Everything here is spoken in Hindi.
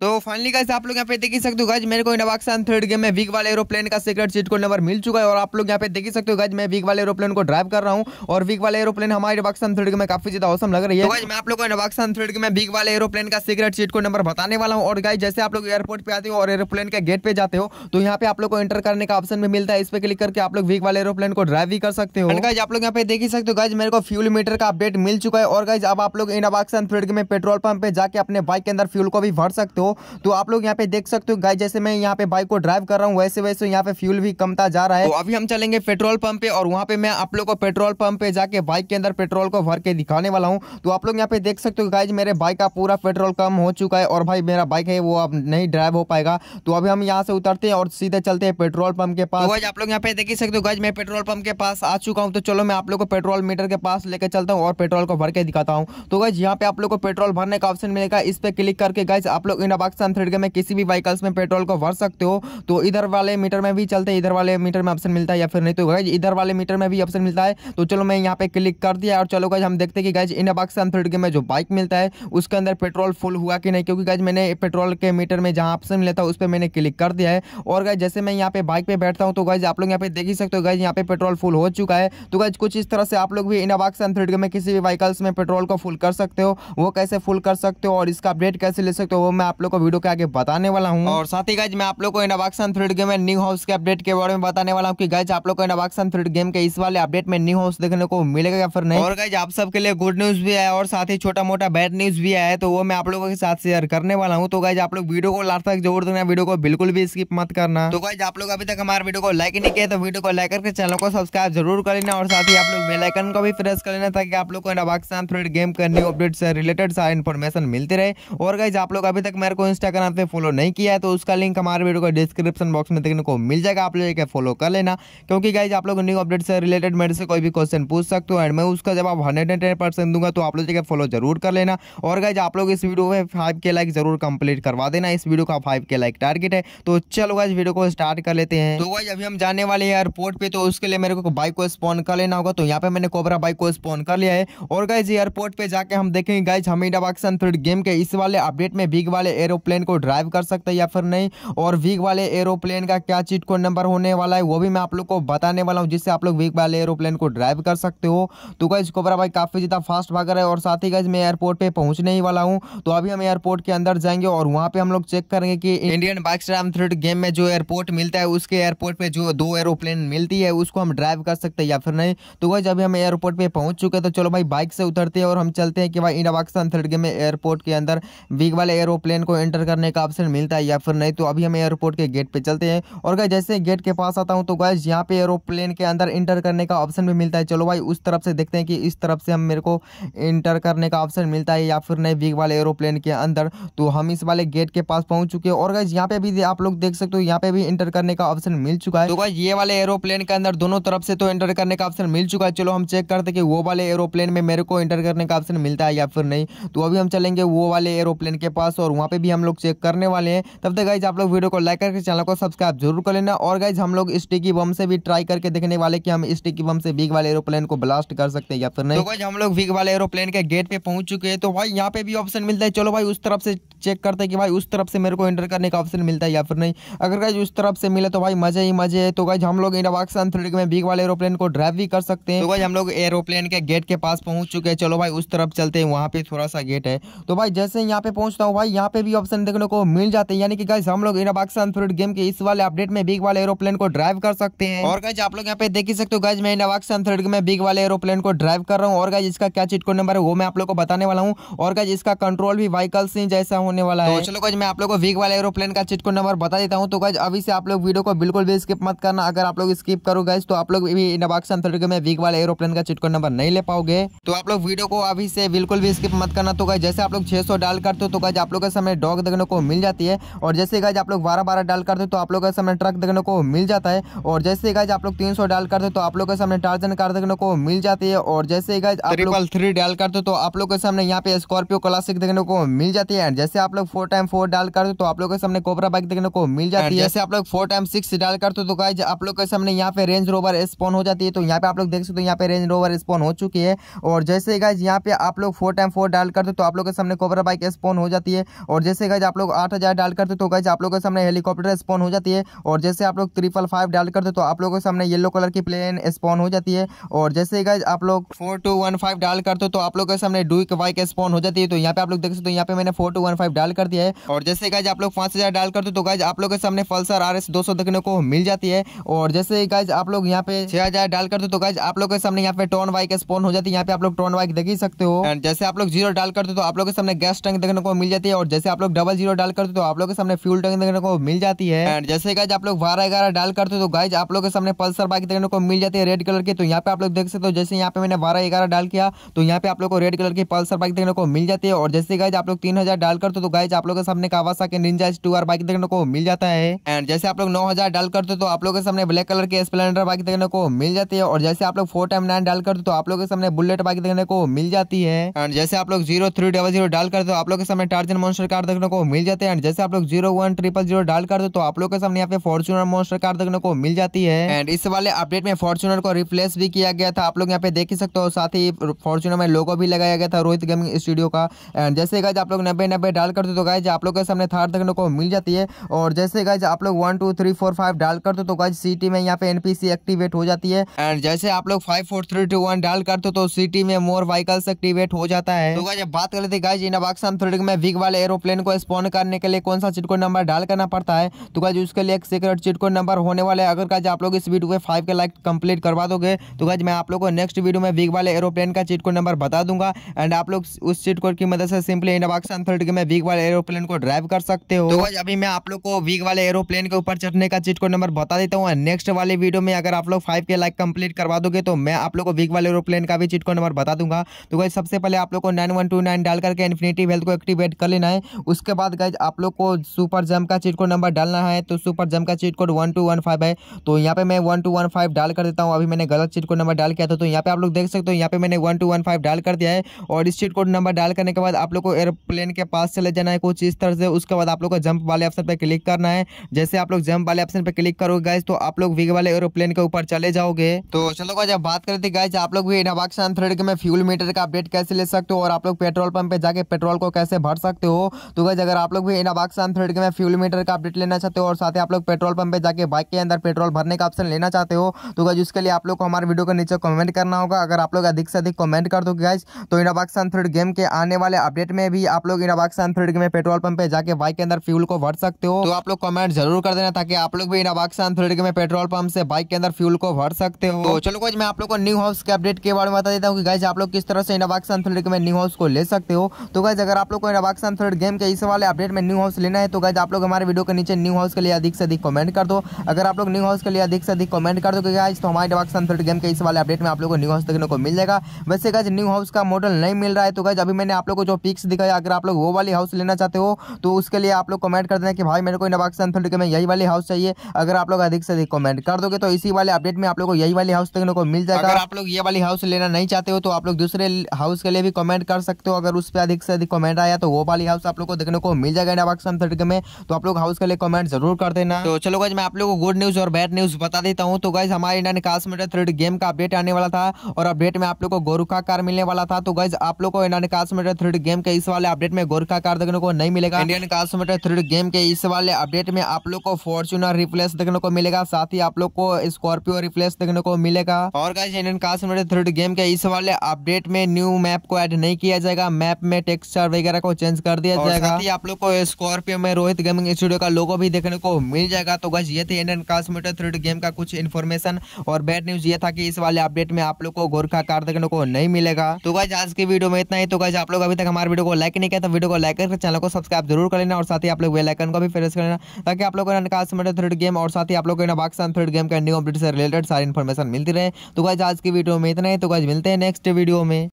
तो फाइनली गाइस आप लोग यहाँ पे देख ही सकते हो गाइस मेरे को इनोवाक्सन थर्ड गेम में वीक वाले एरोप्लेन का सीक्रेट चीट कोड नंबर मिल चुका है और आप लोग यहाँ पे देख ही सकते हो गाइस मैं वीक वाले एरोप्लेन को ड्राइव कर रहा हूँ और वीक वाले एरोप्लेन हमारे इनोवाक्सन थर्ड गेम में काफी ज्यादा औसम लग रही है तो गाइज मैं आप लोग को इनोवाक्सन थर्ड गेम में वीक वाले एरोप्लेन का सीक्रेट चीट कोड नंबर बताने वाला हूँ और गाइज जैसे आप लोग एयरपोर्ट पे आते हो और एरोप्लेन के गेट पे जाते हो तो यहाँ पे आप लोग को एंटर करने का ऑप्शन भी मिलता है इस पर क्लिक करके आप लोग वीक वाले एरोप्लेन को ड्राइव भी कर सकते हो गाइज आप लोग यहाँ पे देख ही सकते हो गाइज मेरे को फ्यूल मीटर का अपडेट मिल चुका है और गाइज अब आप लोग इनोवाक्सन थर्ड गेम में पेट्रोल पंप पे जाके अपने बाइक के अंदर फ्यूल को भी भर सकते हो हो तो आप लोग यहाँ पे देख सकते हो गाय जैसे मैं यहाँ पे बाइक को ड्राइव कर रहा हूँ वैसे वैसे यहाँ पे फ्यूल भी कमता जा रहा है तो अभी हम चलेंगे पेट्रोल पंप पे और वहाँ पे मैं आप लोग को पेट्रोल पंप पे जाके बाइक के अंदर पेट्रोल को भर के दिखाने वाला हूँ तो आप लोग यहाँ पे देख सकते हो गाइज मेरे बाइक का पूरा पेट्रोल कम हो चुका है और भाई मेरा बाइक है वो अब नहीं ड्राइव हो पाएगा तो अभी हम यहाँ से उतरते हैं और सीधे चलते हैं पेट्रोल पंप के पास तो आप लोग यहाँ पे देख सकते हो गाइज मैं पेट्रोल पंप के पास आ चुका हूँ तो चलो मैं आप लोग को पेट्रोल मीटर के पास लेकर चलता हूँ और पेट्रोल को भर के दिखाता हूँ तो गाइज यहाँ पे आप लोग को पेट्रोल भरने का ऑप्शन मिलेगा इस पर क्लिक करके गाइज आप लोग इन डबाक सनथ्रेडगे में किसी भी व्हीकल्स में पेट्रोल को भर सकते हो तो इधर वाले मीटर में भी चलते इधर वाले मीटर में ऑप्शन मिलता है या फिर नहीं तो गाइज इधर वाले मीटर में भी ऑप्शन मिलता है तो चलो मैं यहाँ पे क्लिक कर दिया और चलो गाइज हम देखते हैं कि गाइज इन डबाक सनथ्रेडगे में जो बाइक मिलता है उसके अंदर पेट्रोल फुल हुआ कि नहीं क्योंकि गाइज मैंने पेट्रोल के मीटर में जहाँ ऑप्शन मिला था उस पर मैंने क्लिक कर दिया है और गाइज जैसे मैं यहाँ पे बाइक पर बैठता हूँ तो गाइज आप लोग यहाँ पे देख ही सकते हो गाइज यहाँ पे पेट्रोल फुल हो चुका है तो गाइज कुछ इस तरह से आप लोग भी इनाबाग सनथ्रेड में किसी भी व्हीकल्स में पेट्रोल को फुल कर सकते हो वो कैसे फुल कर सकते हो और इसका अपडेट कैसे ले सकते हो वो मैं आप लोग लोग को वीडियो के आगे बताने वाला हूँ और साथ ही गाइज मैं आप लोग को इनोवाक्सन फ्रीड गेम में न्यू हाउस के अपडेट के बारे में बताने वाला हूँ की गाइज आप लोग को इनोवाक्सन फ्रीड गेम के इस वाले अपडेट में न्यू हाउस देखने को मिलेगा या फिर नहीं और गाइज आप सबके लिए गुड न्यूज भी है और साथ ही छोटा मोटा बैड न्यूज भी है तो वो मैं आप लोगों के साथ शेयर करने वाला हूँ तो गाइज आप लोग वीडियो को लास्ट तक जरूर देना वीडियो को बिल्कुल भी स्किप मत करना तो गाइज आप लोग अभी तक हमारे वीडियो को लाइक नहीं किया तो वीडियो को लाइक करके चैनल को सब्सक्राइब जरूर कर लेना और साथ ही आप लोग बेलाइकन को भी प्रेस कर लेना ताकि आप लोग को इनोवाक्सन फ्रीड गेम का न्यू अपडेट से रिलेटेड सारा इन्फॉर्मेशन मिलती रहे और गाइज आप लोग अभी तक मेरे को इंस्टाग्राम पे फॉलो नहीं किया है तो उसका लिंक हमारे वीडियो का डिस्क्रिप्शन बॉक्स में देखने को मिल जाएगा आप लोग फॉलो कर लेना क्योंकि गाइज आप लोग न्यू अपडेट से रिलेटेड मेरे से कोई भी क्वेश्चन पूछ सकते हो एंड मैं उसका जवाब हंड्रेड एंड दूंगा तो आप लोग जगह फॉलो जरूर कर लेना और गाइज आप लोग इस वीडियो में फाइव के लाइक जरूर कंप्लीट करवा देना इस वीडियो का फाइव के लाइक टारगेट है तो चलो गाइज वीडियो को स्टार्ट कर लेते हैं तो गाइज अभी हम जाने वाले हैं एयरपोर्ट पे तो उसके लिए मेरे को बाइक को स्पॉन कर लेना होगा तो यहाँ पे मैंने कोबरा बाइक को स्पॉन कर लिया है और गाइज एयरपोर्ट पे जाके हम देखेंगे गाइज हमीडा हमीदाबाद सनफील्ड गेम के इस वाले अपडेट में बिग वाले एरोप्लेन को ड्राइव कर सकते हैं या फिर नहीं और वीक वाले एरोप्लेन का क्या चीट कोड नंबर होने वाला है वो भी मैं आप लोग को बताने वाला हूँ जिससे आप लोग वीक वाले एरोप्लेन को ड्राइव कर सकते हो तो गाइज कोबरा भाई काफ़ी ज़्यादा फास्ट भाग रहा है और साथ ही गाइज मैं एयरपोर्ट पर पहुँचने ही वाला हूँ तो अभी हम एयरपोर्ट के अंदर जाएंगे और वहाँ पर हम लोग चेक करेंगे कि इंडियन बाइक स्ट्राम थ्रेड गेम में जो एयरपोर्ट मिलता है उसके एयरपोर्ट पर जो दो एरोप्लेन मिलती है उसको हम ड्राइव कर सकते हैं या फिर नहीं तो गाइज अभी हम एयरपोर्ट पर पहुँच चुके तो चलो भाई बाइक से उतरते हैं और हम चलते हैं कि भाई इंडिया बाइक स्टाम थ्रेड गेम में एयरपोर्ट के अंदर वीक वाले एरोप्लेन को एंटर करने का ऑप्शन मिलता है या फिर नहीं तो अभी हम एयरपोर्ट के गेट पे चलते हैं और गाय जैसे गेट के पास आता हूँ तो गाय यहाँ पे एरोप्लेन के अंदर इंटर करने का ऑप्शन भी मिलता है चलो भाई उस तरफ से देखते हैं कि इस तरफ से हम मेरे को इंटर करने का ऑप्शन मिलता है या फिर नहीं बिग वाले एरोप्लेन के अंदर तो हम इस वाले गेट के पास पहुंच चुके हैं और गाय यहाँ पे भी आप लोग देख सकते हो यहाँ पे भी इंटर करने का ऑप्शन मिल चुका है तो गाय ये वाले एरोप्लेन के अंदर दोनों तरफ से तो इंटर करने का ऑप्शन मिल चुका है चलो हम चेक करते कि वो वाले एरोप्लेन में मेरे को इंटर करने का ऑप्शन मिलता है या फिर नहीं तो अभी हम चलेंगे वो वाले एरोप्लेन के पास और वहाँ पे भी हम लोग चेक करने वाले हैं तब तक गाइज आप लोग वीडियो को लाइक करके चैनल को सब्सक्राइब जरूर कर लेना और गाइज हम लोग स्टिकी बम से भी ट्राई करके देखने वाले कि हम स्टिकी बम से बिग वाले एरोप्लेन को ब्लास्ट कर सकते हैं या फिर नहीं तो गाइज हम लोग बिग वाले एरोप्लेन के गेट पे पहुंच चुके हैं तो भाई यहाँ पे भी ऑप्शन मिलता है चलो भाई उस तरफ से चेक करते हैं कि भाई उस तरफ से मेरे को एंटर करने का ऑप्शन मिलता है या फिर नहीं अगर गाइज उस तरफ से मिले तो भाई मजे ही मजे है तो गाइज हम लोग इंडवाक्स अनफील्ड में बिग वाले एरोप्लेन को ड्राइव भी कर सकते हैं तो गाइज हम लोग एरोप्लेन के गेट के पास पहुंच चुके हैं चलो भाई उस तरफ चलते हैं वहाँ पे थोड़ा सा गेट है तो भाई जैसे यहाँ पे पहुंचता हूँ भाई यहाँ पे भी ऑप्शन देखने को मिल जाते हैं यानी कि गाइस हम लोग इनाबाक्स अनफ्रूड गेम के इस वाले अपडेट में बिग वाले एरोप्लेन को ड्राइव कर सकते हैं और गाइज आप लोग यहाँ पे देख ही सकते हो गाइज मैं इनाबाक्स अनफ्रूड गेम में बिग वाले एरोप्लेन को ड्राइव कर रहा हूँ और गाइज इसका क्या चीट को नंबर है वो मैं आप लोग को बताने वाला हूँ और गाइज इसका कंट्रोल भी व्हीकल से जैसा होने वाला है तो चलो गाइज मैं आप लोग को बिग वाले एरोप्लेन का को नंबर बता देता हूँ तो गाइज अभी से आप लोग वीडियो को बिल्कुल भी स्किप मत करना अगर आप लोग स्किप करो गाइज तो आप लोग भी इनाबाक्स अनफ्रूड गेम में बिग वाले एरोप्लेन का चिटको नंबर नहीं ले पाओगे तो आप लोग वीडियो को अभी से बिल्कुल भी स्किप मत करना तो गाइज जैसे आप लोग छह डाल करते हो तो गाइज आप लोग का समय डॉग देखने को मिल जाती है और जैसे गाइज आप लोग बारह बारह डाल करते हो तो आप लोग के सामने ट्रक देखने को मिल जाता है और जैसे गाइज आप लोग तीन सौ डाल करते तो आप लोग के सामने टार्जन कार देखने को मिल जाती है और जैसे गाइज आप लोग थ्री डाल करते तो आप लोग के सामने यहाँ पे स्कॉर्पियो क्लासिक देखने को मिल जाती है जैसे आप लोग फोर टाइम फोर डाल करते तो आप लोग के सामने कोबरा बाइक देखने को मिल जाती है जैसे आप लोग फोर टाइम सिक्स डाल करते तो गाइज आप लोग के सामने यहाँ पे रेंज रोवर स्पॉन हो जाती है तो यहाँ पे आप लोग देख सकते हो यहाँ पे रेंज रोवर स्पॉन हो चुकी है और जैसे गाइज यहाँ पे आप लोग फोर टाइम फोर डाल करते तो आप लोग के सामने कोबरा बाइक स्पॉन हो जाती है और जैसे गज आप लोग आठ हज़ार डाल करते तो गाइज आप लोग के सामने हेलीकॉप्टर स्पॉन हो जाती है और जैसे आप लोग ट्रिपल फाइव डाल करते तो आप लोगों के सामने येलो कलर की प्लेन स्पॉन हो जाती है और जैसे गाइज आप लोग फोर टू वन फाइव डाल करते तो आप लोग के सामने डुक वाइक स्पॉन हो जाती है तो यहाँ पे आप लोग देख सकते हो यहाँ पे मैंने फोर टू वन फाइव डाल कर दिया है और जैसे गज आप लोग पाँच हज़ार डाल करते तो गज आप लोग के सामने पल्सर आर एस दो सौ देखने को मिल जाती है और जैसे गज आप लोग यहाँ पे छः हज़ार डाल करते तो गज आप लोग के सामने यहाँ पे टॉन बाइक स्पॉन हो जाती है यहाँ पे आप लोग टॉन बाइक देख ही सकते हो जैसे आप लोग जीरो डाल करते तो आप लोग के सामने गैस टैंक देखने को मिल जाती है और जैसे आप लोग डबल जीरो डाल करते हो तो आप लोग के सामने फ्यूल टैंक देखने को मिल जाती है एंड जैसे गाइज आप लोग बारह ग्यारह डाल करते हो तो गाइज आप लोग के सामने पल्सर बाइक देखने को मिल जाती है रेड कलर की तो यहाँ पे आप लोग देख सकते हो जैसे यहाँ पे मैंने बारह ग्यारह डाल किया तो यहाँ पे आप लोग को रेड कलर की पल्सर बाइक देखने को मिल जाती है और जैसे गाइज आप लोग तीन डाल करते हो तो गाइज आप लोग के सामने कावासा के निंजा टू आर बाइक देखने को मिल जाता है एंड जैसे आप लोग नौ डाल करते हो तो आप लोग के सामने ब्लैक कलर की स्प्लेंडर बाइक देखने को मिल जाती है और जैसे आप लोग फोर टाइम नाइन डाल करते हो तो आप लोग के सामने बुलेट बाइक देखने को मिल जाती है एंड जैसे आप लोग जीरो थ्री डबल जीरो डाल करते हो तो आप लोग के सामने टार्जन मोन्स्टर कार कार देखने को मिल जाते हैं जैसे आप लोग जीरो वन ट्रिपल जीरो डाल कर दो तो आप लोग के सामने यहाँ पे फॉर्चुनर मोस्टर कार देखने को मिल जाती है एंड इस वाले अपडेट में फॉर्चुनर को रिप्लेस भी किया गया था आप लोग यहाँ पे देख ही सकते हो साथ ही फॉर्चुनर में लोगो भी लगाया गया था रोहित गेमिंग स्टूडियो का एंड जैसे गाइज आप लोग नब्बे नब्बे डाल कर दो तो गाइज आप लोग के सामने थार देखने को मिल जाती है और जैसे गाइज आप लोग one two three four five डाल कर दो तो गाइज सिटी में यहाँ पे एनपीसी एक्टिवेट हो जाती है एंड जैसे आप लोग five four three two one डाल कर दो तो सिटी में मोर व्हीकल्स एक्टिवेट हो जाता है तो गाइज बात कर लेते गाइज इन थ्रेडिंग में विग वाले एरोप्लेन को स्पॉन करने के लिए कौन सा चिटकोड नंबर डाल करना पड़ता है तो गाइज उसके लिए एक सीक्रेट चिटकोड नंबर होने वाले अगर गाइज आप लोग इस वीडियो पे फाइव के लाइक कंप्लीट करवा दोगे तो गाइज मैं आप लोग को नेक्स्ट वीडियो में वीक वाले एरोप्लेन का चिटकोड नंबर बता दूंगा एंड आप लोग उस चिटकोड की मदद से सिंपली इंडबाक्स अनफिल्ड के में वीक वाले एरोप्लेन को ड्राइव कर सकते हो तो गाइज तो अभी मैं आप लोग को वीक वाले एरोप्लेन के ऊपर चढ़ने का चिटकोड नंबर बता देता हूँ नेक्स्ट वाले वीडियो में अगर आप लोग फाइव के लाइक कंप्लीट करवा दोगे तो मैं आप लोग को वीक वाले एरोप्लेन का भी चिटकोड नंबर बता दूंगा तो गाइज सबसे पहले आप लोग को नाइन डाल करके इन्फिनिटी वेल्थ को एक्टिवेट कर लेना है उसके बाद गाइज आप लोग को सुपर जम का चीट कोड नंबर डालना है तो सुपर जम का cheat code one two one five है तो यहाँ पे मैं वन टू वन फाइव डाल कर देता हूँ अभी मैंने गलत चीट कोड नंबर डाल किया था तो यहाँ पे आप लोग देख सकते हो यहाँ पे मैंने वन टू वन फाइव डाल कर दिया है और इस चीट कोड नंबर डाल करने के बाद आप लोग को एयरप्लेन के पास चले जाना है कुछ इस तरह से उसके बाद आप लोग को जंप वाले ऑप्शन पर क्लिक करना है जैसे आप लोग जंप वाले ऑप्शन पर क्लिक करोगे गाइज तो आप लोग विग वाले एरोप्लेन के ऊपर चले जाओगे तो चलो जब बात करते गाइज आप लोग भी नवाक्षान थ्रेड के में फ्यूल मीटर का अपडेट कैसे ले सकते हो और आप लोग पेट्रोल पंप पे जाके पेट्रोल को कैसे भर सकते हो तो गैस अगर आप लोग भी इन अबाकसान थ्रेड के में फ्यूल मीटर का अपडेट लेना चाहते हो और साथ ही आप लोग पेट्रोल पंप पे जाके बाइक के अंदर पेट्रोल भरने का ऑप्शन लेना चाहते हो तो गैस उसके लिए आप लोग को हमारे वीडियो के नीचे कमेंट करना होगा अगर आप लोग अधिक से अधिक कमेंट कर दो गैस तो इन अबाकसान थ्रेड गेम के आने वाले अपडेट में भी आप लोग इन अबाकसान थ्रेड में पेट्रोल पंप पे जाके बाइक के अंदर फ्यूल को भर सकते हो तो आप लोग कमेंट जरूर कर देना ताकि आप लोग भी इन अबाकसान थ्रेड में पेट्रोल पंप से बाइक के अंदर फ्यूल को भर सकते हो तो चलो गैस मैं आप लोग को न्यू हाउस के अपडेट के बारे में बता देता हूँ कि गैस आप लोग किस तरह से इन अबाकसान थ्रेड में न्यू हाउस को ले सकते हो तो गैस अगर आप लोग को इन अबाकसान थ्रेड गेम के इस वाले अपडेट में न्यू हाउस लेना है तो गाइज आप लोग हमारे वीडियो के नीचे न्यू हाउस के लिए अधिक से अधिक कमेंट कर दो अगर आप लोग न्यू हाउस के लिए अधिक से अधिक कमेंट कर दो गाइज तो हमारे डॉक्स सनसेट गेम के इस वाले अपडेट में आप लोग को न्यू हाउस देखने को मिल जाएगा वैसे गाइज न्यू हाउस का मॉडल नहीं मिल रहा है तो गाइज अभी मैंने आप लोग को जो पिक्स दिखाया अगर आप लोग वो वाली हाउस लेना चाहते हो तो उसके लिए आप लोग कमेंट कर देना कि भाई मेरे को डॉक्स सनसेट गेम में यही वाली हाउस चाहिए अगर आप लोग अधिक से अधिक कमेंट कर दोगे तो इसी वाले अपडेट में आप लोग को यही वाली हाउस देखने को मिल जाएगा अगर आप लोग ये वाली हाउस लेना नहीं चाहते हो तो आप लोग दूसरे हाउस के लिए भी कमेंट कर सकते हो अगर उस पर अधिक से अधिक कमेंट आया तो वो वाली हाउस आप लोग लोग को देखने को मिल जाएगा इंडिया थर्टी में तो आप लोग हाउस के लिए कमेंट जरूर कर देना तो चलो गाइज मैं आप लोग को गुड न्यूज और बैड न्यूज बता देता हूँ तो गाइज हमारे इंडियन कास्टमीटर थर्ड गेम का अपडेट आने वाला था और अपडेट में आप लोग को गोरखा कार मिलने वाला था तो गाइज आप लोग को इंडियन कास्टमीटर थर्ड गेम के इस वाले अपडेट में गोरखा कार देखने को नहीं मिलेगा इंडियन कास्टमीटर थर्ड गेम के इस वाले अपडेट में आप लोग को फॉर्चुनर रिप्लेस देखने को मिलेगा साथ ही आप लोग को स्कॉर्पियो रिप्लेस देखने को मिलेगा और गाइज इंडियन कास्टमीटर थर्ड गेम के इस वाले अपडेट में न्यू मैप को एड नहीं किया जाएगा मैप में टेक्सचर वगैरह को चेंज कर दिया जाएगा जाएगा साथ ही आप लोग को स्कॉर्पियो में रोहित गेमिंग स्टूडियो का लोगो भी देखने को मिल जाएगा तो गज ये थे इंडियन कास्मेटर थ्रेड गेम का कुछ इन्फॉर्मेशन और बैड न्यूज ये था कि इस वाले अपडेट में आप लोग को गोरखा कार देखने को नहीं मिलेगा तो गज आज की वीडियो में इतना ही तो गज आप लोग अभी तक हमारे वीडियो को लाइक नहीं किया तो वीडियो को लाइक करके चैनल को सब्सक्राइब जरूर कर लेना और साथ ही आप लोग बेलाइकन को भी प्रेस कर लेना ताकि आप लोग इंडियन कास्मेटर थ्रेड गेम और साथ ही आप लोग पाकिस्तान थ्रेड गेम का न्यू अपडेट से रिलेटेड सारी इन्फॉर्मेशन मिलती रहे तो गज आज की वीडियो में इतना ही तो गज मिलते हैं नेक्स्ट वीडियो में